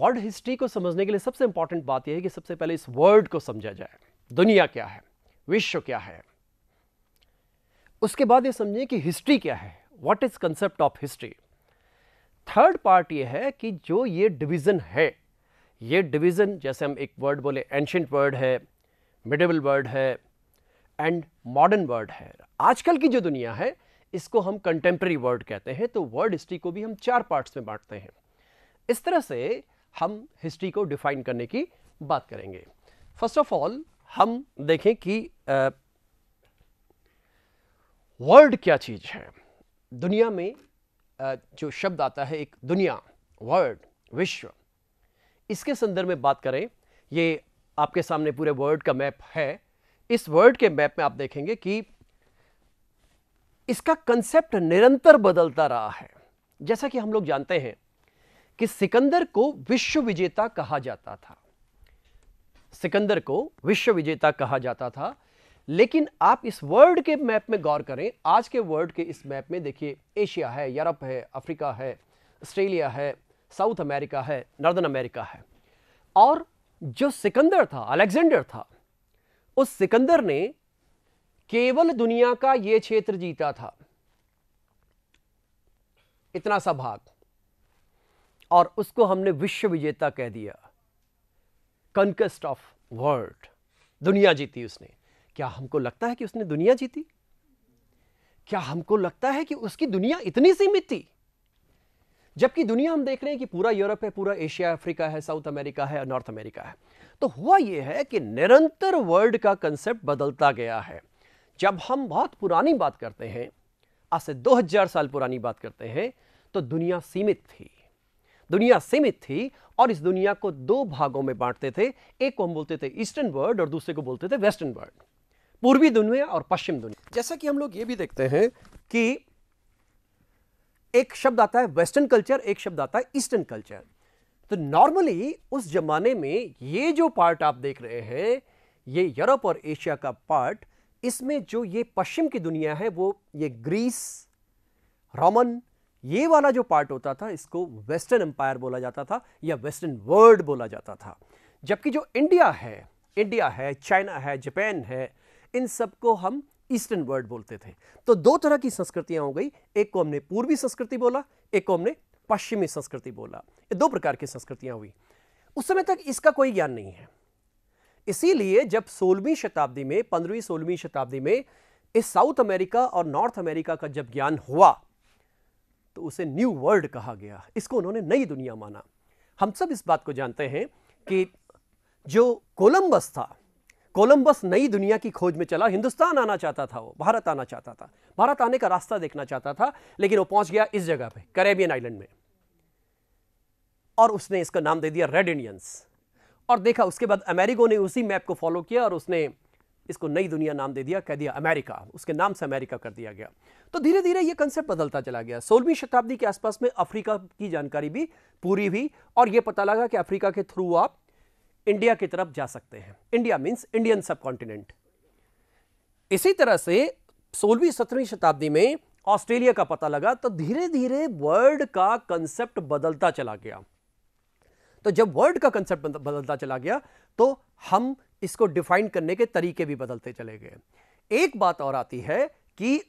world history को समझने के लिए सबसे इंपॉर्टेंट बात यह है कि सबसे पहले इस वर्ल्ड को समझा जाए दुनिया क्या है विश्व क्या है उसके बाद यह समझिए कि हिस्ट्री क्या है what is concept of history third part यह है कि जो ये डिवीज़न है ये डिवीज़न जैसे हम एक वर्ड बोले एंशंट वर्ड है मिडेबल वर्ड है एंड मॉडर्न वर्ड है आजकल की जो दुनिया है इसको हम कंटेम्प्रेरी वर्ड कहते हैं तो वर्ड हिस्ट्री को भी हम चार पार्ट्स में बांटते हैं इस तरह से हम हिस्ट्री को डिफाइन करने की बात करेंगे फर्स्ट ऑफ ऑल हम देखें कि वर्ल्ड क्या चीज़ है दुनिया में आ, जो शब्द आता है एक दुनिया वर्ल्ड विश्व इसके संदर्भ में बात करें ये आपके सामने पूरे वर्ल्ड का मैप है इस वर्ल्ड के मैप में आप देखेंगे कि इसका कंसेप्ट निरंतर बदलता रहा है जैसा कि हम लोग जानते हैं कि सिकंदर को विश्व विजेता कहा जाता था सिकंदर को विश्व विजेता कहा जाता था लेकिन आप इस वर्ल्ड के मैप में गौर करें आज के वर्ल्ड के इस मैप में देखिए एशिया है यूरोप है अफ्रीका है ऑस्ट्रेलिया है साउथ अमेरिका है नॉर्दर्न अमेरिका है और जो सिकंदर था अलेक्जेंडर था उस सिकंदर ने केवल दुनिया का यह क्षेत्र जीता था इतना सा भाग और उसको हमने विश्व विजेता कह दिया कंकस्ट ऑफ वर्ल्ड दुनिया जीती उसने क्या हमको लगता है कि उसने दुनिया जीती क्या हमको लगता है कि उसकी दुनिया इतनी सीमित थी जबकि दुनिया हम देख रहे हैं कि पूरा यूरोप है पूरा एशिया अफ्रीका है साउथ अमेरिका है नॉर्थ अमेरिका है तो हुआ यह है कि निरंतर वर्ल्ड का कंसेप्ट बदलता गया है जब हम बहुत पुरानी बात करते हैं आज से 2000 साल पुरानी बात करते हैं तो दुनिया सीमित थी दुनिया सीमित थी और इस दुनिया को दो भागों में बांटते थे एक को हम बोलते थे ईस्टर्न वर्ल्ड और दूसरे को बोलते थे वेस्टर्न वर्ल्ड पूर्वी दुनिया और पश्चिम दुनिया जैसा कि हम लोग ये भी देखते हैं कि एक शब्द आता है वेस्टर्न कल्चर एक शब्द आता है ईस्टर्न कल्चर तो नॉर्मली उस जमाने में ये जो पार्ट आप देख रहे हैं ये यूरोप और एशिया का पार्ट इसमें जो ये पश्चिम की दुनिया है वो ये ग्रीस रोमन ये वाला जो पार्ट होता था इसको वेस्टर्न एम्पायर बोला जाता था या वेस्टर्न वर्ल्ड बोला जाता था जबकि जो इंडिया है इंडिया है चाइना है जापान है इन सबको हम ईस्टर्न वर्ल्ड बोलते थे तो दो तरह की संस्कृतियाँ हो गई एक को हमने पूर्वी संस्कृति बोला एक को हमने पश्चिमी संस्कृति बोला ये दो प्रकार की संस्कृतियाँ हुई उस समय तक इसका कोई ज्ञान नहीं है इसीलिए जब सोलहवीं शताब्दी में पंद्रहवीं सोलहवीं शताब्दी में इस साउथ अमेरिका और नॉर्थ अमेरिका का जब ज्ञान हुआ तो उसे न्यू वर्ल्ड कहा गया इसको उन्होंने नई दुनिया माना हम सब इस बात को जानते हैं कि जो कोलंबस था कोलंबस नई दुनिया की खोज में चला हिंदुस्तान आना चाहता था वो भारत आना चाहता था भारत आने का रास्ता देखना चाहता था लेकिन वो पहुंच गया इस जगह पे करेबियन आइलैंड में और उसने इसका नाम दे दिया रेड इंडियंस और देखा उसके बाद अमेरिको ने उसी मैप को फॉलो किया और उसने इसको नई दुनिया नाम दे दिया कह दिया अमेरिका उसके नाम से अमेरिका कर दिया गया तो धीरे धीरे ये कंसेप्ट बदलता चला गया सोलहवीं शताब्दी के आसपास में अफ्रीका की जानकारी भी पूरी हुई और ये पता लगा कि अफ्रीका के थ्रू आप इंडिया की तरफ जा सकते हैं India means Indian subcontinent इसी तरह से सोलहवीं सत्रहवीं शताब्दी में ऑस्ट्रेलिया का पता लगा तो धीरे धीरे वर्ल्ड का कंसेप्ट बदलता चला गया तो जब वर्ल्ड का कंसेप्ट बदलता चला गया तो हम इसको डिफाइन करने के तरीके भी बदलते चले गए एक बात और आती है कि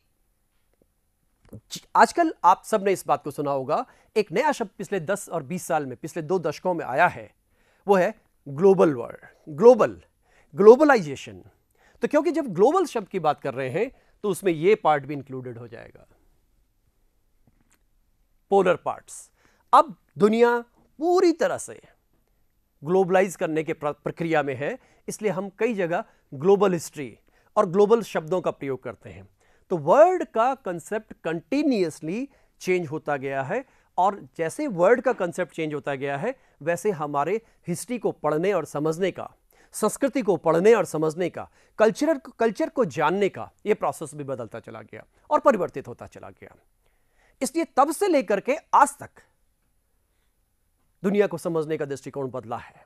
आजकल आप सबने इस बात को सुना होगा एक नया शब्द पिछले 10 और 20 साल में पिछले दो दशकों में आया है वो है ग्लोबल वर्ल्ड ग्लोबल ग्लोबलाइजेशन तो क्योंकि जब ग्लोबल शब्द की बात कर रहे हैं तो उसमें यह पार्ट भी इंक्लूडेड हो जाएगा पोलर पार्ट्स अब दुनिया पूरी तरह से ग्लोबलाइज करने के प्रक्रिया में है इसलिए हम कई जगह ग्लोबल हिस्ट्री और ग्लोबल शब्दों का प्रयोग करते हैं तो वर्ल्ड का कंसेप्ट कंटिन्यूसली चेंज होता गया है और जैसे वर्ल्ड का कंसेप्ट चेंज होता गया है वैसे हमारे हिस्ट्री को पढ़ने और समझने का संस्कृति को पढ़ने और समझने का कल्चर कल्चर को जानने का ये प्रोसेस भी बदलता चला गया और परिवर्तित होता चला गया इसलिए तब से लेकर के आज तक दुनिया को समझने का दृष्टिकोण बदला है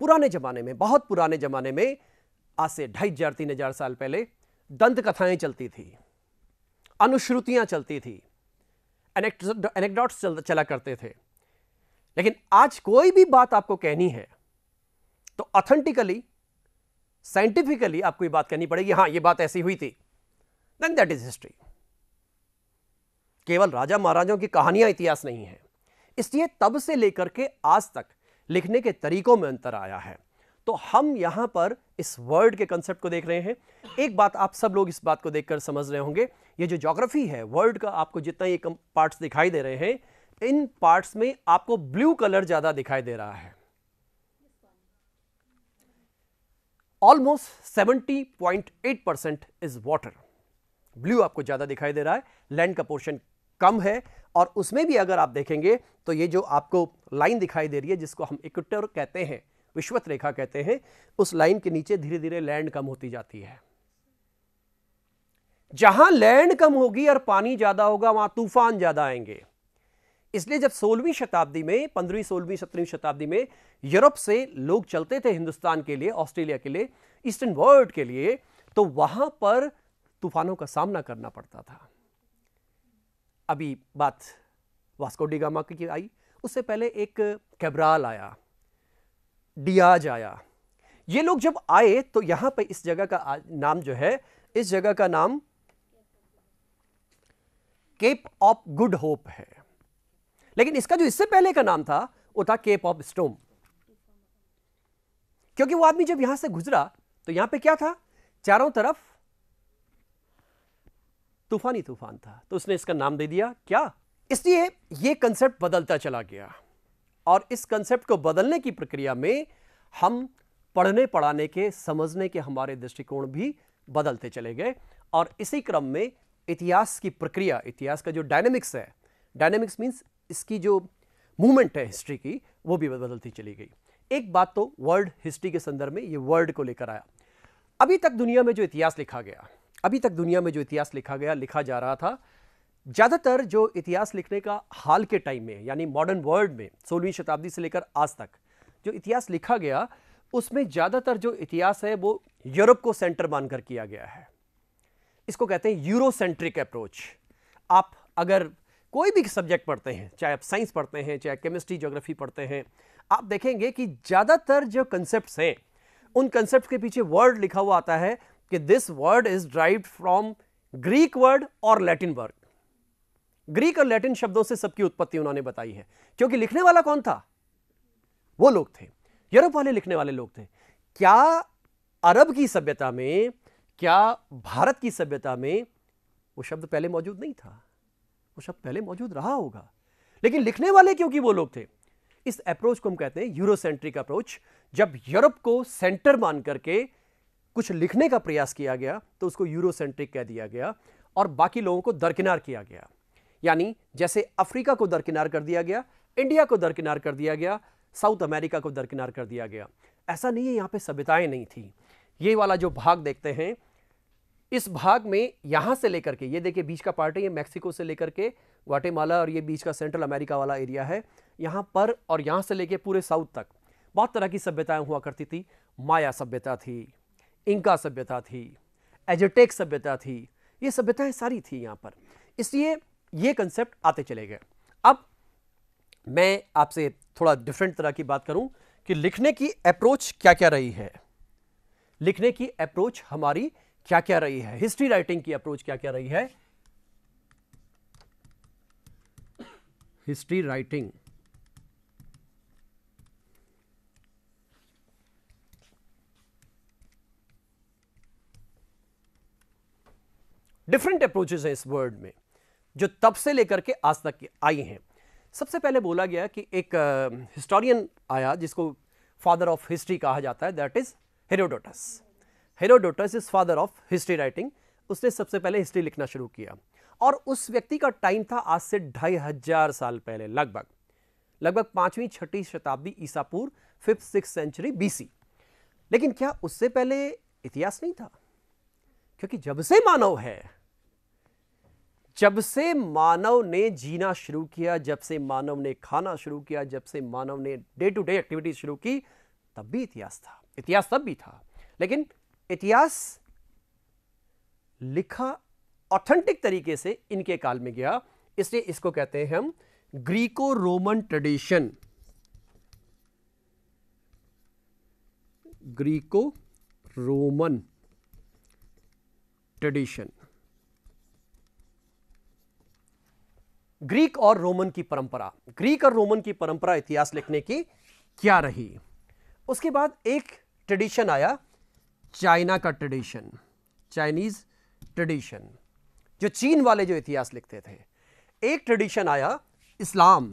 पुराने जमाने में बहुत पुराने जमाने में आज से ढाई हजार तीन हजार साल पहले दंत कथाएं चलती थी अनुश्रुतियां चलती थी एनेक्डॉट्स चल, चला करते थे लेकिन आज कोई भी बात आपको कहनी है तो ऑथेंटिकली साइंटिफिकली आपको ये बात कहनी पड़ेगी हाँ ये बात ऐसी हुई थी देन दैट इज हिस्ट्री केवल राजा महाराजों की कहानियां इतिहास नहीं है इसलिए तब से लेकर के आज तक लिखने के तरीकों में अंतर आया है तो हम यहाँ पर इस वर्ड के कंसेप्ट को देख रहे हैं एक बात आप सब लोग इस बात को देखकर समझ रहे होंगे ये जो जोग्राफी है वर्ल्ड का आपको जितना ये पार्ट्स दिखाई दे रहे हैं इन पार्ट्स में आपको ब्लू कलर ज़्यादा दिखाई दे रहा है almost seventy point eight percent is water blue आपको ज़्यादा दिखाई दे रहा है लैंड का पोर्शन कम है और उसमें भी अगर आप देखेंगे तो ये जो आपको लाइन दिखाई दे रही है जिसको हम इक्वेटर कहते हैं विश्वत रेखा कहते हैं उस लाइन के नीचे धीरे धीरे लैंड कम होती जाती है जहां लैंड कम होगी और पानी ज्यादा होगा वहां तूफान ज्यादा आएंगे इसलिए जब सोलहवीं शताब्दी में पंद्रहवीं सोलहवीं सत्रहवीं शताब्दी में यूरोप से लोग चलते थे हिंदुस्तान के लिए ऑस्ट्रेलिया के लिए ईस्टर्न वर्ल्ड के लिए तो वहां पर तूफानों का सामना करना पड़ता था अभी बात वास्को डिगामा की आई उससे पहले एक कैबराल आया डियाज आया ये लोग जब आए तो यहाँ पर इस जगह का नाम जो है इस जगह का नाम केप ऑफ गुड होप है लेकिन इसका जो इससे पहले का नाम था वो था केप ऑफ स्टोम क्योंकि वो आदमी जब यहां से गुजरा तो यहां पे क्या था चारों तरफ तूफानी तूफान था तो उसने इसका नाम दे दिया क्या इसलिए ये कंसेप्ट बदलता चला गया और इस कंसेप्ट को बदलने की प्रक्रिया में हम पढ़ने पढ़ाने के समझने के हमारे दृष्टिकोण भी बदलते चले गए और इसी क्रम में इतिहास की प्रक्रिया इतिहास का जो डायनेमिक्स है डायनेमिक्स मीन्स इसकी जो मूवमेंट है हिस्ट्री की वो भी बदलती चली गई एक बात तो वर्ल्ड हिस्ट्री के संदर्भ में ये वर्ल्ड को लेकर आया अभी तक दुनिया में जो इतिहास लिखा गया अभी तक दुनिया में जो इतिहास लिखा गया लिखा जा रहा था ज़्यादातर जो इतिहास लिखने का हाल के टाइम में यानी मॉडर्न वर्ल्ड में सोलहवीं शताब्दी से लेकर आज तक जो इतिहास लिखा गया उसमें ज़्यादातर जो इतिहास है वो यूरोप को सेंटर मानकर किया गया है इसको कहते हैं यूरोसेंट्रिक अप्रोच आप अगर कोई भी सब्जेक्ट पढ़ते हैं चाहे आप साइंस पढ़ते हैं चाहे केमिस्ट्री ज्योग्राफी पढ़ते हैं आप देखेंगे कि ज़्यादातर जो कंसेप्ट हैं उन कंसेप्ट के पीछे वर्ड लिखा हुआ आता है कि this word is derived from Greek word और लैटिन वर्ड ग्रीक और लैटिन शब्दों से सबकी उत्पत्ति उन्होंने बताई है क्योंकि लिखने वाला कौन था वो लोग थे यूरोप वाले लिखने वाले लोग थे क्या अरब की सभ्यता में क्या भारत की सभ्यता में वो शब्द पहले मौजूद नहीं था वो शब्द पहले मौजूद रहा होगा लेकिन लिखने वाले क्योंकि वो लोग थे इस अप्रोच को हम कहते हैं यूरोसेंट्रिक अप्रोच जब यूरोप को सेंटर मान करके कुछ लिखने का प्रयास किया गया तो उसको यूरोसेंट्रिक कह दिया गया और बाकी लोगों को दरकिनार किया गया यानी जैसे अफ्रीका को दरकिनार कर दिया गया इंडिया को दरकिनार कर दिया गया साउथ अमेरिका को दरकिनार कर दिया गया ऐसा नहीं है यहाँ पे सभ्यताएं नहीं थी ये वाला जो भाग देखते हैं इस भाग में यहाँ से लेकर के ये देखिए बीच का पार्ट है ये मैक्सिको से लेकर के ग्वाटेमाला और ये बीच का सेंट्रल अमेरिका वाला एरिया है यहाँ पर और यहाँ से लेके पूरे साउथ तक बहुत तरह की सभ्यताएं हुआ करती थी माया सभ्यता थी इंका सभ्यता थी एजटेक सभ्यता थी ये सभ्यताएं सारी थी यहाँ पर इसलिए ये कंसेप्ट आते चले गए अब मैं आपसे थोड़ा डिफरेंट तरह की बात करूं कि लिखने की अप्रोच क्या क्या रही है लिखने की अप्रोच हमारी क्या क्या रही है हिस्ट्री राइटिंग की अप्रोच क्या क्या रही है हिस्ट्री राइटिंग डिफरेंट अप्रोचेज हैं इस वर्ड में जो तब से लेकर के आज तक आई हैं सबसे पहले बोला गया कि एक हिस्टोरियन uh, आया जिसको फादर ऑफ हिस्ट्री कहा जाता है that is Herodotus Herodotus is father of history writing उसने सबसे पहले हिस्ट्री लिखना शुरू किया और उस व्यक्ति का टाइम था आज से ढाई हजार साल पहले लगभग लगभग पाँचवीं छठी शताब्दी ईसा पूर्व फिफ्थ सिक्स सेंचुरी बीसी लेकिन क्या उससे पहले इतिहास नहीं था क्योंकि जब से मानव है जब से मानव ने जीना शुरू किया जब से मानव ने खाना शुरू किया जब से मानव ने डे टू डे एक्टिविटीज शुरू की तब भी इतिहास था इतिहास तब भी था लेकिन इतिहास लिखा ऑथेंटिक तरीके से इनके काल में गया इसलिए इसको कहते हैं हम Greco Roman tradition Greco Roman tradition Greek और रोमन की परंपरा ग्रीक और रोमन की परंपरा इतिहास लिखने की क्या रही उसके बाद एक ट्रेडिशन आया चाइना का ट्रेडिशन चाइनीज ट्रेडिशन जो चीन वाले जो इतिहास लिखते थे एक ट्रेडिशन आया इस्लाम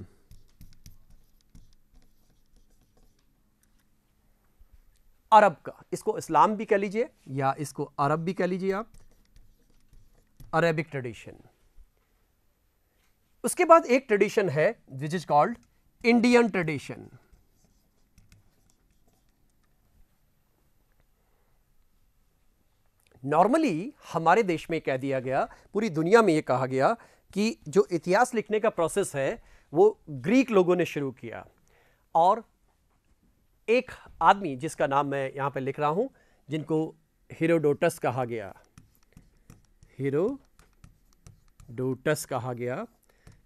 अरब का इसको इस्लाम भी कह लीजिए या इसको अरब भी कह लीजिए आप अरेबिक ट्रेडिशन उसके बाद एक ट्रेडिशन है which is called Indian tradition normally हमारे देश में कह दिया गया पूरी दुनिया में यह कहा गया कि जो इतिहास लिखने का प्रोसेस है वो ग्रीक लोगों ने शुरू किया और एक आदमी जिसका नाम मैं यहां पर लिख रहा हूं जिनको हीरोडोटस कहा गया हीरोडोटस कहा गया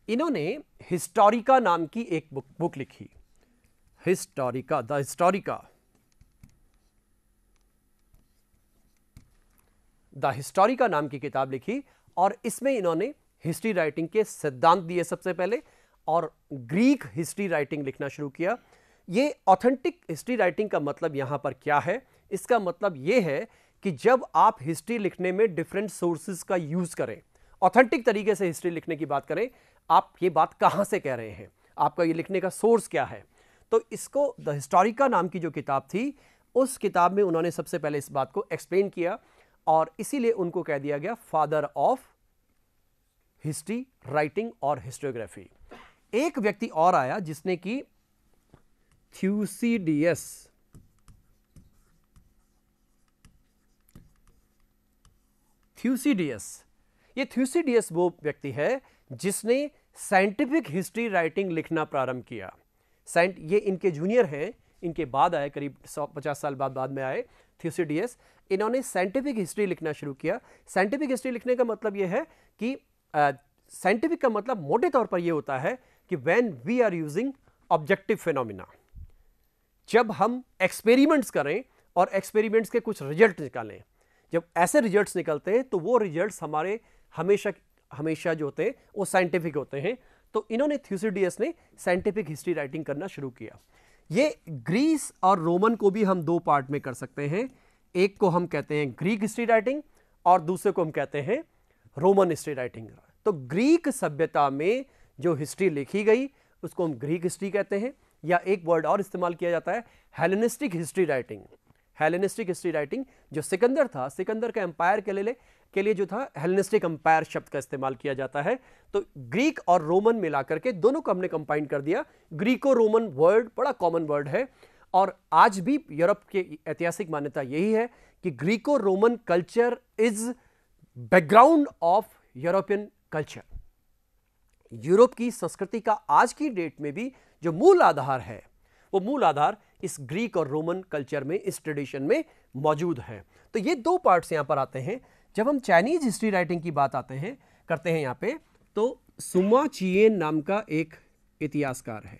इन्होंने हिस्टोरिका नाम की एक बुक, बुक लिखी Historica the Historica the Historica नाम की किताब लिखी और इसमें इन्होंने हिस्ट्री राइटिंग के सिद्धांत दिए सबसे पहले और ग्रीक हिस्ट्री राइटिंग लिखना शुरू किया ये ऑथेंटिक हिस्ट्री राइटिंग का मतलब यहां पर क्या है इसका मतलब यह है कि जब आप हिस्ट्री लिखने में डिफरेंट सोर्सेज का यूज़ करें ऑथेंटिक तरीके से हिस्ट्री लिखने की बात करें आप ये बात कहाँ से कह रहे हैं आपका ये लिखने का सोर्स क्या है तो इसको द हिस्टोरिका नाम की जो किताब थी उस किताब में उन्होंने सबसे पहले इस बात को एक्सप्लेन किया और इसीलिए उनको कह दिया गया फादर ऑफ हिस्ट्री राइटिंग और हिस्टोग्राफी एक व्यक्ति और आया जिसने कि थ्यूसीडीएस थ्यूसीडीएस ये थ्यूसीडीएस वो व्यक्ति है जिसने साइंटिफिक हिस्ट्री राइटिंग लिखना प्रारंभ किया साइंट ये इनके जूनियर हैं इनके बाद आए करीब सौ पचास साल बाद बाद में आए थियोसिडियस इन्होंने साइंटिफिक हिस्ट्री लिखना शुरू किया साइंटिफिक हिस्ट्री लिखने का मतलब ये है कि साइंटिफिक का मतलब मोटे तौर पर यह होता है कि when we are using objective phenomena जब हम एक्सपेरिमेंट्स करें और एक्सपेरिमेंट्स के कुछ रिजल्ट निकालें जब ऐसे रिजल्ट्स निकलते हैं तो वो रिजल्ट्स हमारे हमेशा हमेशा जो होते हैं वो साइंटिफिक होते हैं तो इन्होंने थ्यूसीडियस ने साइंटिफिक हिस्ट्री राइटिंग करना शुरू किया ये ग्रीस और रोमन को भी हम दो पार्ट में कर सकते हैं एक को हम कहते हैं ग्रीक हिस्ट्री राइटिंग और दूसरे को हम कहते हैं रोमन हिस्ट्री राइटिंग तो ग्रीक सभ्यता में जो हिस्ट्री लिखी गई उसको हम ग्रीक हिस्ट्री कहते हैं या एक वर्ड और इस्तेमाल किया जाता है Hellenistic history writing Hellenistic history writing जो सिकंदर था सिकंदर का एम्पायर के लिए के लिए जो था हेलेनिस्टिक एम्पायर शब्द का इस्तेमाल किया जाता है तो ग्रीक और रोमन मिलाकर करके दोनों को हमने कंपाइन कर दिया ग्रीको रोमन वर्ड बड़ा कॉमन वर्ड है और आज भी यूरोप के ऐतिहासिक मान्यता यही है कि Greco Roman culture is background of European culture Europe की संस्कृति का आज की डेट में भी जो मूल आधार है वो मूल आधार इस ग्रीक और रोमन कल्चर में इस ट्रेडिशन में मौजूद है तो ये दो पार्ट्स यहाँ पर आते हैं जब हम चाइनीज हिस्ट्री राइटिंग की बात आते हैं करते हैं यहाँ पे तो सुमा चिएन नाम का एक इतिहासकार है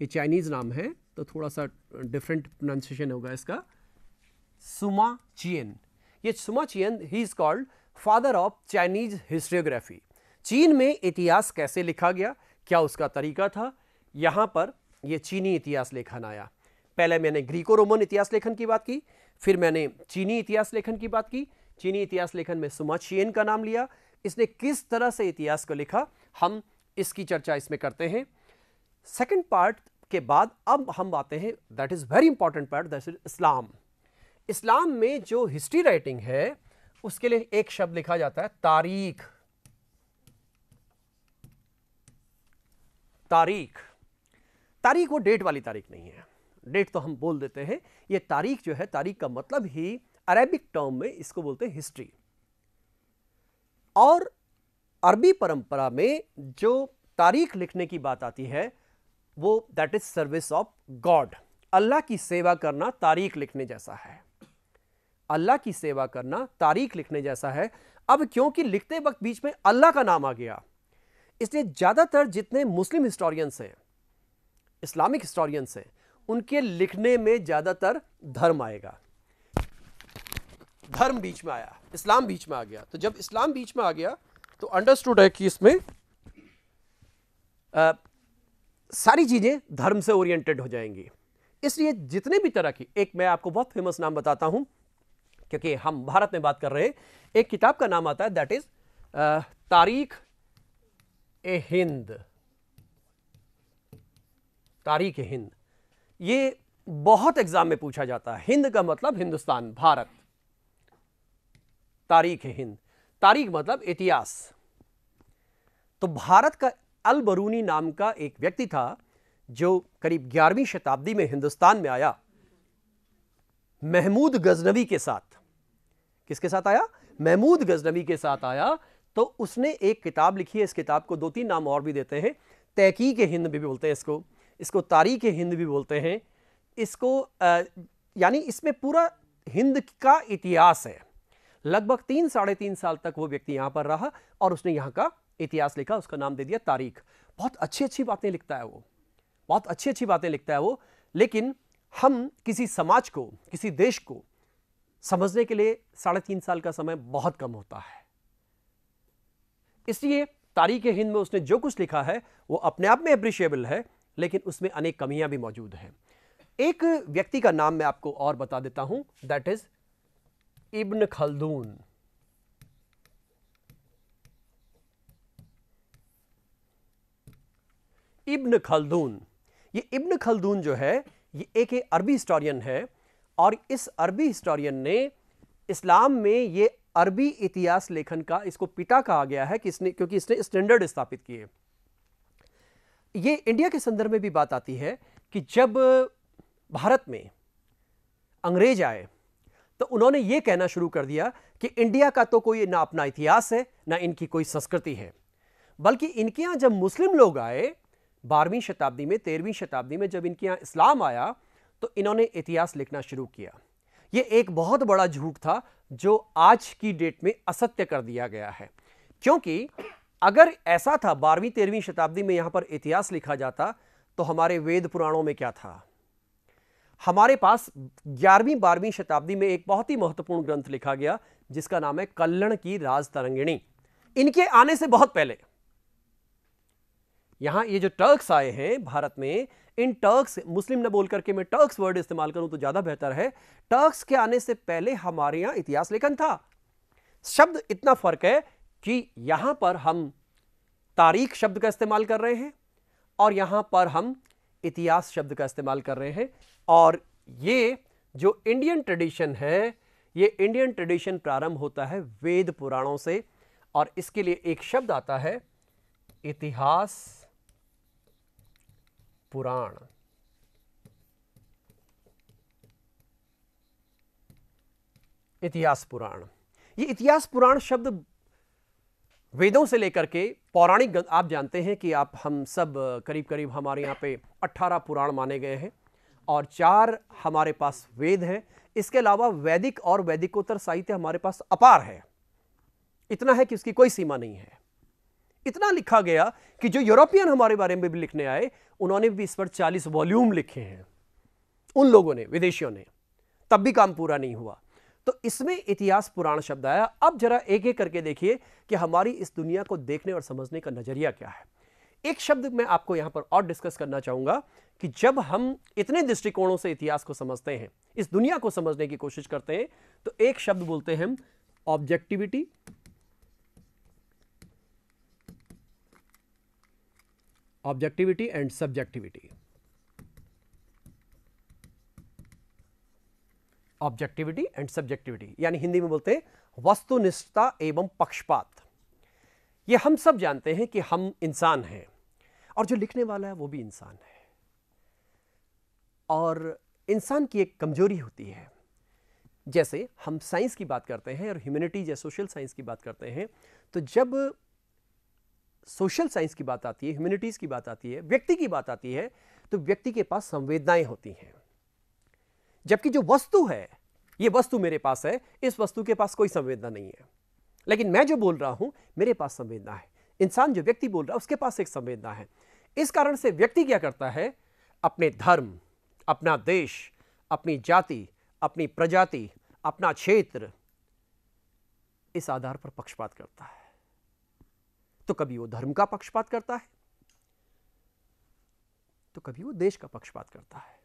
ये चाइनीज़ नाम है तो थोड़ा सा डिफरेंट प्रोनाउंसिएशन होगा इसका सुमा चिएन ये Suma Chien he is called father of Chinese historiography चीन में इतिहास कैसे लिखा गया क्या उसका तरीका था यहाँ पर यह चीनी इतिहास लेखन आया पहले मैंने ग्रीको रोमन इतिहास लेखन की बात की फिर मैंने चीनी इतिहास लेखन की बात की चीनी इतिहास लेखन में सुमा शियन का नाम लिया इसने किस तरह से इतिहास को लिखा हम इसकी चर्चा इसमें करते हैं सेकेंड पार्ट के बाद अब हम आते हैं that is very important part that is Islam इस्लाम में जो हिस्ट्री राइटिंग है उसके लिए एक शब्द लिखा जाता है तारीख तारीख तारीख वो डेट वाली तारीख नहीं है डेट तो हम बोल देते हैं ये तारीख जो है तारीख का मतलब ही अरेबिक टर्म में इसको बोलते हैं हिस्ट्री और अरबी परंपरा में जो तारीख लिखने की बात आती है वो that is service of God अल्लाह की सेवा करना तारीख लिखने जैसा है अल्लाह की सेवा करना तारीख लिखने जैसा है अब क्योंकि लिखते वक्त बीच में अल्लाह का नाम आ गया इसलिए ज़्यादातर जितने मुस्लिम हिस्टोरियंस हैं इस्लामिक हिस्टोरियंस हैं उनके लिखने में ज़्यादातर धर्म आएगा धर्म बीच में आया इस्लाम बीच में आ गया तो जब इस्लाम बीच में आ गया तो अंडरस्टूड है कि इसमें आ, सारी चीज़ें धर्म से ओरिएंटेड हो जाएंगी इसलिए जितने भी तरह की एक मैं आपको बहुत फेमस नाम बताता हूं क्योंकि हम भारत में बात कर रहे हैं एक किताब का नाम आता है दैट इज़ तारीख ए हिंद तारीख हिंद ये बहुत एग्जाम में पूछा जाता है हिंद का मतलब हिंदुस्तान भारत तारीख है हिंद तारीख मतलब इतिहास तो भारत का अल बरूनी नाम का एक व्यक्ति था जो करीब ग्यारहवीं शताब्दी में हिंदुस्तान में आया महमूद गजनवी के साथ किसके साथ आया महमूद गजनवी के साथ आया तो उसने एक किताब लिखी है इस किताब को दो तीन नाम और भी देते हैं तहकीक हिंद भी बोलते हैं इसको इसको तारीख हिंद भी बोलते हैं इसको यानी इसमें पूरा हिंद का इतिहास है लगभग तीन साढ़े तीन साल तक वो व्यक्ति यहाँ पर रहा और उसने यहाँ का इतिहास लिखा उसका नाम दे दिया तारीख बहुत अच्छी अच्छी बातें लिखता है वो बहुत अच्छी अच्छी बातें लिखता है वो लेकिन हम किसी समाज को किसी देश को समझने के लिए साढ़े तीन साल का समय बहुत कम होता है इसलिए तारीख हिंद में उसने जो कुछ लिखा है वो अपने आप में अप्रिशिएबल है लेकिन उसमें अनेक कमियां भी मौजूद हैं एक व्यक्ति का नाम मैं आपको और बता देता हूं दैट इज इब्न खलदून इब्न खलदून ये इब्न खलदून जो है ये एक अरबी हिस्टोरियन है और इस अरबी हिस्टोरियन ने इस्लाम में ये अरबी इतिहास लेखन का इसको पिता कहा गया है कि इसने क्योंकि इसने स्टैंडर्ड स्थापित किए ये इंडिया के संदर्भ में भी बात आती है कि जब भारत में अंग्रेज आए तो उन्होंने ये कहना शुरू कर दिया कि इंडिया का तो कोई ना अपना इतिहास है ना इनकी कोई संस्कृति है बल्कि इनके यहाँ जब मुस्लिम लोग आए बारहवीं शताब्दी में तेरहवीं शताब्दी में जब इनके यहाँ इस्लाम आया तो इन्होंने इतिहास लिखना शुरू किया ये एक बहुत बड़ा झूठ था जो आज की डेट में असत्य कर दिया गया है क्योंकि अगर ऐसा था बारहवीं तेरहवीं शताब्दी में यहां पर इतिहास लिखा जाता तो हमारे वेद पुराणों में क्या था हमारे पास ग्यारहवीं बारहवीं शताब्दी में एक बहुत ही महत्वपूर्ण ग्रंथ लिखा गया जिसका नाम है कल्लण की राज तरंगिणी इनके आने से बहुत पहले यहां ये जो टर्क्स आए हैं भारत में इन टर्क्स मुस्लिम न बोल करके मैं टर्क्स वर्ड इस्तेमाल करूं तो ज्यादा बेहतर है टर्क्स के आने से पहले हमारे यहां इतिहास लेखन था शब्द इतना फर्क है कि यहां पर हम तारीख शब्द का इस्तेमाल कर रहे हैं और यहां पर हम इतिहास शब्द का इस्तेमाल कर रहे हैं और ये जो इंडियन ट्रेडिशन है ये इंडियन ट्रेडिशन प्रारंभ होता है वेद पुराणों से और इसके लिए एक शब्द आता है इतिहास पुराण इतिहास पुराण ये इतिहास पुराण शब्द वेदों से लेकर के पौराणिक आप जानते हैं कि आप हम सब करीब करीब हमारे यहाँ पे 18 पुराण माने गए हैं और चार हमारे पास वेद हैं इसके अलावा वैदिक और वैदिकोत्तर साहित्य हमारे पास अपार है इतना है कि उसकी कोई सीमा नहीं है इतना लिखा गया कि जो यूरोपियन हमारे बारे में भी लिखने आए उन्होंने भी इस पर 40 वॉल्यूम लिखे हैं उन लोगों ने विदेशियों ने तब भी काम पूरा नहीं हुआ तो इसमें इतिहास पुराण शब्द आया अब जरा एक एक करके देखिए कि हमारी इस दुनिया को देखने और समझने का नज़रिया क्या है एक शब्द मैं आपको यहां पर और डिस्कस करना चाहूंगा कि जब हम इतने दृष्टिकोणों से इतिहास को समझते हैं इस दुनिया को समझने की कोशिश करते हैं तो एक शब्द बोलते हैं objectivity objectivity and subjectivity objectivity and subjectivity यानी हिंदी में बोलते हैं वस्तुनिष्ठता एवं पक्षपात ये हम सब जानते हैं कि हम इंसान हैं और जो लिखने वाला है वो भी इंसान है और इंसान की एक कमजोरी होती है जैसे हम साइंस की बात करते हैं और ह्यूमैनिटीज या सोशल साइंस की बात करते हैं तो जब सोशल साइंस की बात आती है ह्यूमैनिटीज़ की बात आती है व्यक्ति की बात आती है तो व्यक्ति के पास संवेदनाएं होती हैं जबकि जो वस्तु है ये वस्तु मेरे पास है इस वस्तु के पास कोई संवेदना नहीं है लेकिन मैं जो बोल रहा हूं मेरे पास संवेदना है इंसान जो व्यक्ति बोल रहा है उसके पास एक संवेदना है इस कारण से व्यक्ति क्या करता है अपने धर्म अपना देश अपनी जाति अपनी प्रजाति अपना क्षेत्र इस आधार पर पक्षपात करता है तो कभी वो धर्म का पक्षपात करता है तो कभी वो देश का पक्षपात करता है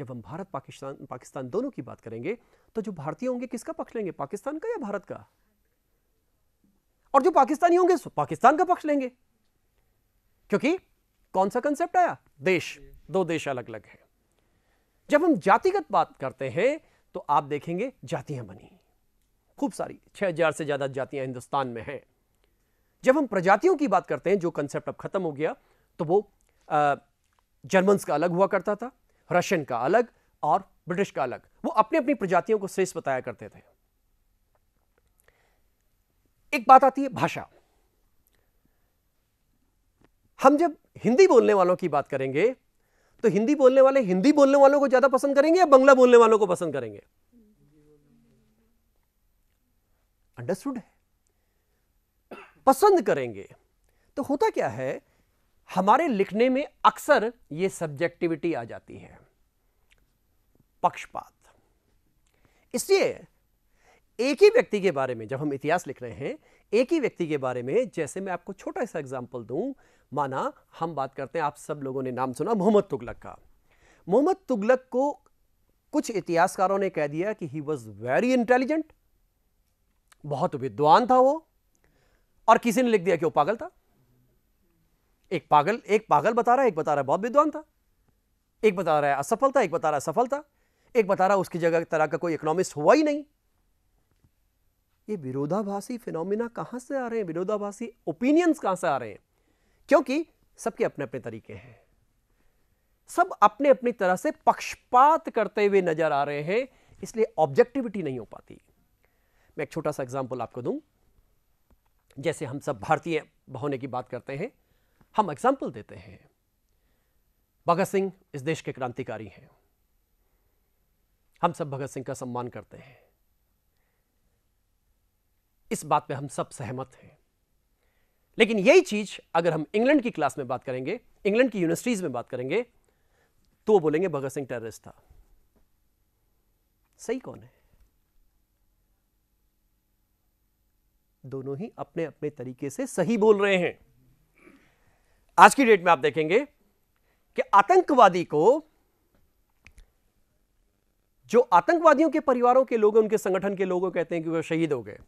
जब हम भारत पाकिस्तान पाकिस्तान दोनों की बात करेंगे तो जो भारतीय होंगे किसका पक्ष लेंगे पाकिस्तान का या भारत का और जो पाकिस्तानी होंगे पाकिस्तान का पक्ष लेंगे क्योंकि कौन सा कंसेप्ट आया देश दो देश अलग अलग है जब हम जातिगत बात करते हैं तो आप देखेंगे जातियां बनी खूब सारी छह हजार से ज्यादा जातियां हिंदुस्तान में हैं जब हम प्रजातियों की बात करते हैं जो कंसेप्ट अब खत्म हो गया तो वो जर्मन्स का अलग हुआ करता था रशियन का अलग और ब्रिटिश का अलग वो अपनी अपनी प्रजातियों को श्रेष्ठ बताया करते थे एक बात आती है भाषा हम जब हिंदी बोलने वालों की बात करेंगे तो हिंदी बोलने वाले हिंदी बोलने वालों को ज्यादा पसंद करेंगे या बंगला बोलने वालों को पसंद करेंगे अंडरस्टूड है पसंद करेंगे तो होता क्या है हमारे लिखने में अक्सर यह सब्जेक्टिविटी आ जाती है पक्षपात इसलिए एक ही व्यक्ति के बारे में जब हम इतिहास लिख रहे हैं एक ही व्यक्ति के बारे में जैसे मैं आपको छोटा सा एग्जाम्पल दूं माना हम बात करते हैं आप सब लोगों ने नाम सुना मोहम्मद तुगलक का मोहम्मद तुगलक को कुछ इतिहासकारों ने कह दिया कि ही वॉज वेरी इंटेलिजेंट बहुत विद्वान था वो और किसी ने लिख दिया कि वो पागल था एक पागल एक पागल बता रहा है एक बता रहा है बहुत विद्वान था एक बता रहा है असफलता एक बता रहा है सफलता एक बता रहा है उसकी जगह तरह का कोई इकोनॉमिस्ट हुआ ही नहीं ये विरोधाभासी फिनोमिना कहां से आ रहे हैं विरोधाभासी ओपिनियंस कहां से आ रहे हैं क्योंकि सबके अपने अपने तरीके हैं सब अपने अपनी तरह से पक्षपात करते हुए नजर आ रहे हैं इसलिए ऑब्जेक्टिविटी नहीं हो पाती मैं एक छोटा सा एग्जाम्पल आपको दूं जैसे हम सब भारतीय होने की बात करते हैं हम एग्जाम्पल देते हैं भगत सिंह इस देश के क्रांतिकारी हैं हम सब भगत सिंह का सम्मान करते हैं इस बात पे हम सब सहमत हैं लेकिन यही चीज अगर हम इंग्लैंड की क्लास में बात करेंगे इंग्लैंड की यूनिवर्सिटीज में बात करेंगे तो बोलेंगे भगत सिंह टेररिस्ट था सही कौन है दोनों ही अपने अपने तरीके से सही बोल रहे हैं आज की डेट में आप देखेंगे कि आतंकवादी को जो आतंकवादियों के परिवारों के लोग उनके संगठन के लोगों कहते हैं कि वह शहीद हो गए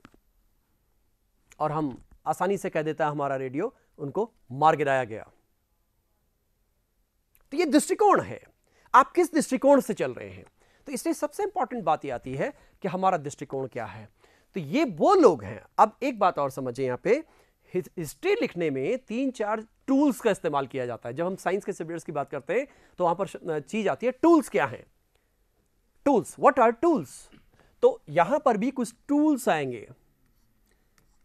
और हम आसानी से कह देता है हमारा रेडियो उनको मार गिराया गया तो ये दृष्टिकोण है आप किस दृष्टिकोण से चल रहे हैं तो इसलिए सबसे इंपॉर्टेंट बात यह आती है कि हमारा दृष्टिकोण क्या है तो ये वो लोग हैं अब एक बात और समझें यहां पे हिस्ट्री लिखने में तीन चार टूल्स का इस्तेमाल किया जाता है जब हम साइंस के सब्जेक्ट्स की बात करते हैं तो वहां पर चीज आती है टूल्स क्या है टूल्स व्हाट आर टूल्स तो यहां पर भी कुछ टूल्स आएंगे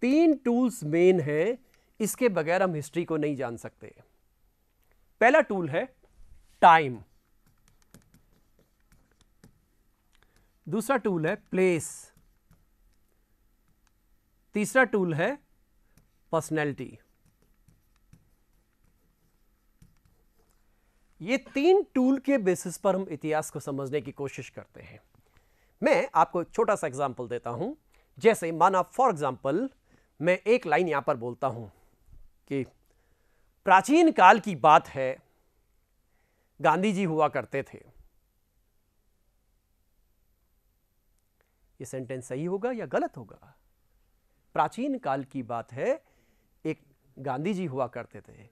तीन टूल्स मेन है इसके बगैर हम हिस्ट्री को नहीं जान सकते पहला टूल है टाइम दूसरा टूल है प्लेस तीसरा टूल है पर्सनैलिटी ये तीन टूल के बेसिस पर हम इतिहास को समझने की कोशिश करते हैं मैं आपको छोटा सा एग्जाम्पल देता हूं जैसे माना फॉर एग्जाम्पल मैं एक लाइन यहां पर बोलता हूं कि प्राचीन काल की बात है गांधी जी हुआ करते थे ये सेंटेंस सही होगा या गलत होगा प्राचीन काल की बात है गांधी जी हुआ करते थे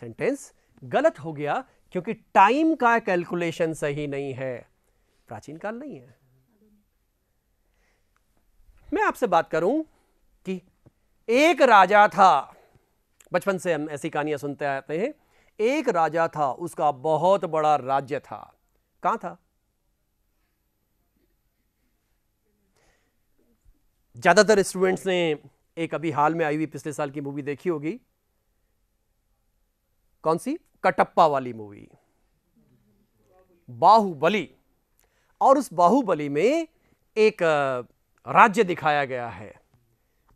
सेंटेंस गलत हो गया क्योंकि टाइम का कैलकुलेशन सही नहीं है प्राचीन काल नहीं है मैं आपसे बात करूं कि एक राजा था बचपन से हम ऐसी कहानियां सुनते आते हैं एक राजा था उसका बहुत बड़ा राज्य था कहां था ज्यादातर स्टूडेंट्स ने एक अभी हाल में आई हुई पिछले साल की मूवी देखी होगी कौन सी कटप्पा वाली मूवी बाहुबली और उस बाहुबली में एक राज्य दिखाया गया है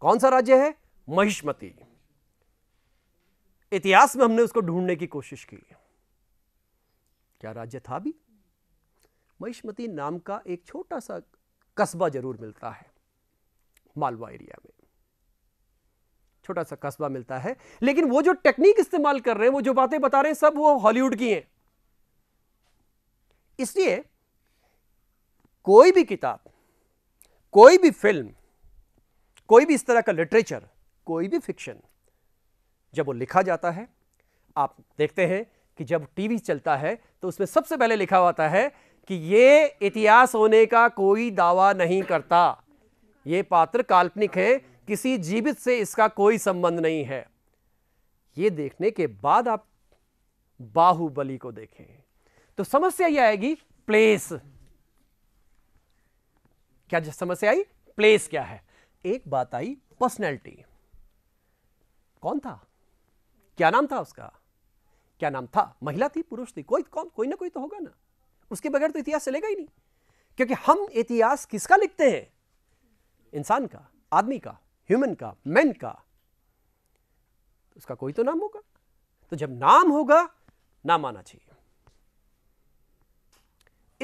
कौन सा राज्य है महिष्मती इतिहास में हमने उसको ढूंढने की कोशिश की क्या राज्य था भी महिष्मती नाम का एक छोटा सा कस्बा जरूर मिलता है मालवा एरिया में छोटा सा कस्बा मिलता है लेकिन वो जो टेक्निक इस्तेमाल कर रहे हैं वो जो बातें बता रहे हैं सब वो हॉलीवुड की हैं इसलिए कोई भी किताब कोई भी फिल्म कोई भी इस तरह का लिटरेचर कोई भी फिक्शन जब वो लिखा जाता है आप देखते हैं कि जब टीवी चलता है तो उसमें सबसे पहले लिखा होता है कि ये इतिहास होने का कोई दावा नहीं करता ये पात्र काल्पनिक है किसी जीवित से इसका कोई संबंध नहीं है ये देखने के बाद आप बाहुबली को देखें तो समस्या यह आएगी प्लेस क्या समस्या आई प्लेस क्या है एक बात आई पर्सनैलिटी कौन था क्या नाम था उसका क्या नाम था महिला थी पुरुष थी कोई कौन कोई ना कोई तो होगा ना उसके बगैर तो इतिहास चलेगा ही नहीं क्योंकि हम इतिहास किसका लिखते हैं इंसान का आदमी का ह्यूमन का मैन का तो उसका कोई तो नाम होगा तो जब नाम होगा नाम आना चाहिए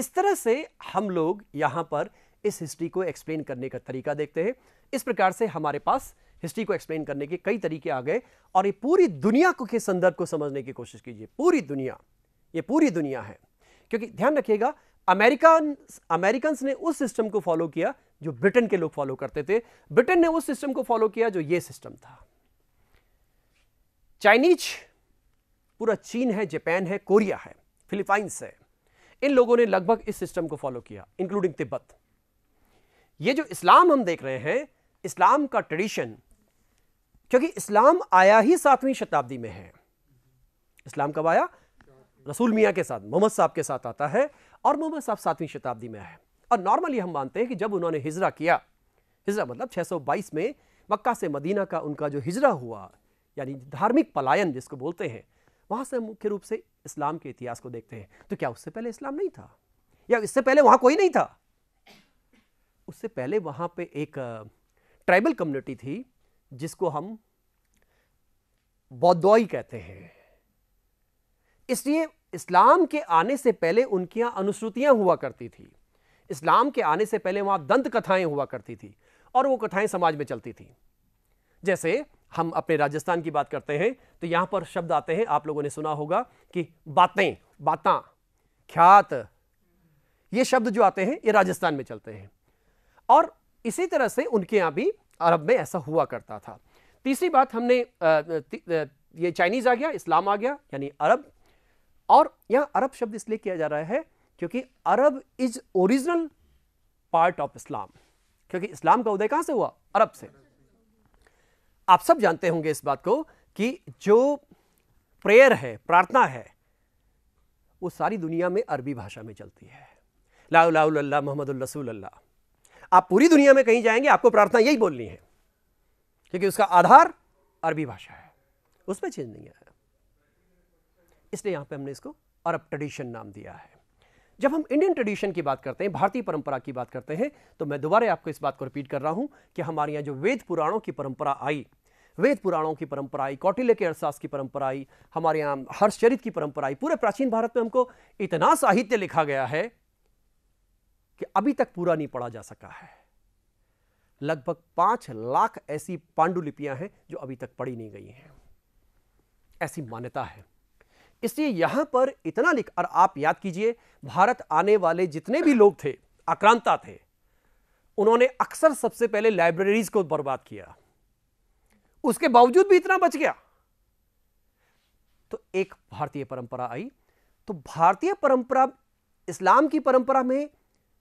इस तरह से हम लोग यहां पर इस हिस्ट्री को एक्सप्लेन करने का तरीका देखते हैं इस प्रकार से हमारे पास हिस्ट्री को एक्सप्लेन करने के कई तरीके आ गए और ये पूरी दुनिया को के संदर्भ को समझने की कोशिश कीजिए पूरी दुनिया ये पूरी दुनिया है क्योंकि ध्यान रखिएगा अमेरिकन अमेरिकन ने उस सिस्टम को फॉलो किया जो ब्रिटेन के लोग फॉलो करते थे ब्रिटेन ने उस सिस्टम को फॉलो किया जो ये सिस्टम था चाइनीज पूरा चीन है जापान है कोरिया है फिलीपाइंस है इन लोगों ने लगभग इस सिस्टम को फॉलो किया इंक्लूडिंग तिब्बत ये जो इस्लाम हम देख रहे हैं इस्लाम का ट्रेडिशन क्योंकि इस्लाम आया ही सातवीं शताब्दी में है इस्लाम कब आया रसूल मियाँ के साथ मोहम्मद साहब के साथ आता है और मोहम्मद साहब सातवीं शताब्दी में आए और नॉर्मली हम मानते हैं कि जब उन्होंने हिजरा किया हिजरा मतलब 622 में मक्का से मदीना का उनका जो हिजरा हुआ यानी धार्मिक पलायन जिसको बोलते हैं वहाँ से मुख्य रूप से इस्लाम के इतिहास को देखते हैं तो क्या उससे पहले इस्लाम नहीं था या इससे पहले वहाँ कोई नहीं था उससे पहले वहाँ पे एक ट्राइबल कम्युनिटी थी जिसको हम बौद्धोई कहते हैं इसलिए इस्लाम के आने से पहले उनके यहाँ अनुश्रुतियाँ हुआ करती थी इस्लाम के आने से पहले वहाँ दंत कथाएँ हुआ करती थी और वो कथाएँ समाज में चलती थी जैसे हम अपने राजस्थान की बात करते हैं तो यहाँ पर शब्द आते हैं आप लोगों ने सुना होगा कि बातें बाता ख्यात ये शब्द जो आते हैं ये राजस्थान में चलते हैं और इसी तरह से उनके यहाँ भी अरब में ऐसा हुआ करता था तीसरी बात हमने ये चाइनीज़ आ गया इस्लाम आ गया यानी अरब और यहां अरब शब्द इसलिए किया जा रहा है क्योंकि Arab is original part of Islam क्योंकि इस्लाम का उदय कहां से हुआ अरब से आप सब जानते होंगे इस बात को कि जो प्रेयर है प्रार्थना है वो सारी दुनिया में अरबी भाषा में चलती है लाउलाउल्ला मोहम्मद रसूल्ला आप पूरी दुनिया में कहीं जाएंगे आपको प्रार्थना यही बोलनी है क्योंकि उसका आधार अरबी भाषा है उसमें चेंज नहीं आया इसलिए यहाँ पे हमने इसको अरब ट्रेडिशन नाम दिया है जब हम इंडियन ट्रेडिशन की बात करते हैं भारतीय परंपरा की बात करते हैं तो मैं दोबारा आपको इस बात को रिपीट कर रहा हूँ कि हमारे यहाँ जो वेद पुराणों की परंपरा आई वेद पुराणों की परंपरा आई कौटिल्य के अर्थास की परंपरा आई हमारे यहाँ हर्षचरित की परंपरा आई पूरे प्राचीन भारत में हमको इतना साहित्य लिखा गया है कि अभी तक पूरा नहीं पढ़ा जा सका है लगभग पांच लाख ऐसी पांडुलिपियां हैं जो अभी तक पढ़ी नहीं गई हैं ऐसी मान्यता है इसलिए यहां पर इतना लिख और आप याद कीजिए भारत आने वाले जितने भी लोग थे आक्रांता थे उन्होंने अक्सर सबसे पहले लाइब्रेरीज को बर्बाद किया उसके बावजूद भी इतना बच गया तो एक भारतीय परंपरा आई तो भारतीय परंपरा इस्लाम की परंपरा में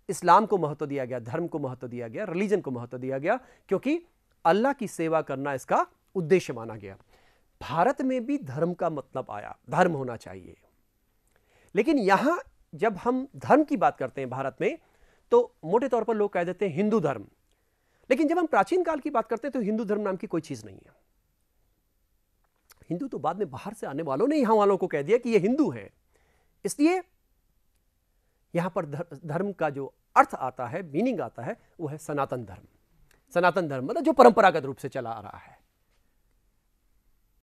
इस्लाम को महत्व दिया गया धर्म को महत्व दिया गया रिलीजन को महत्व दिया गया क्योंकि अल्लाह की सेवा करना इसका उद्देश्य माना गया भारत में भी धर्म का मतलब आया धर्म होना चाहिए लेकिन यहां जब हम धर्म की बात करते हैं भारत में तो मोटे तौर पर लोग कह देते हैं हिंदू धर्म लेकिन जब हम प्राचीन काल की बात करते हैं तो हिंदू धर्म नाम की कोई चीज़ नहीं है हिंदू तो बाद में बाहर से आने वालों ने यहां वालों को कह दिया कि ये हिंदू हैं इसलिए यहां पर धर्म का जो अर्थ आता है मीनिंग आता है वो है सनातन धर्म सनातन धर्म मतलब जो परंपरागत रूप से चला आ रहा है